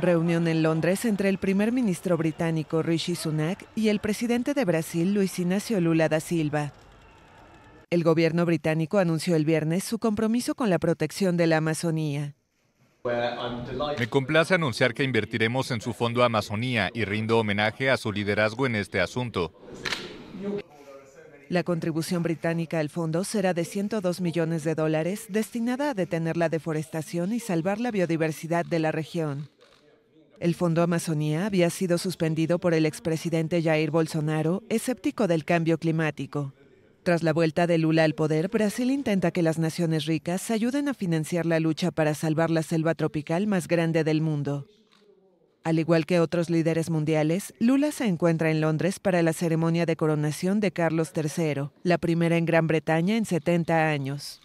Reunión en Londres entre el primer ministro británico Rishi Sunak y el presidente de Brasil Luis Ignacio Lula da Silva. El gobierno británico anunció el viernes su compromiso con la protección de la Amazonía. Me complace anunciar que invertiremos en su fondo Amazonía y rindo homenaje a su liderazgo en este asunto. La contribución británica al fondo será de 102 millones de dólares destinada a detener la deforestación y salvar la biodiversidad de la región. El Fondo Amazonía había sido suspendido por el expresidente Jair Bolsonaro, escéptico del cambio climático. Tras la vuelta de Lula al poder, Brasil intenta que las naciones ricas ayuden a financiar la lucha para salvar la selva tropical más grande del mundo. Al igual que otros líderes mundiales, Lula se encuentra en Londres para la ceremonia de coronación de Carlos III, la primera en Gran Bretaña en 70 años.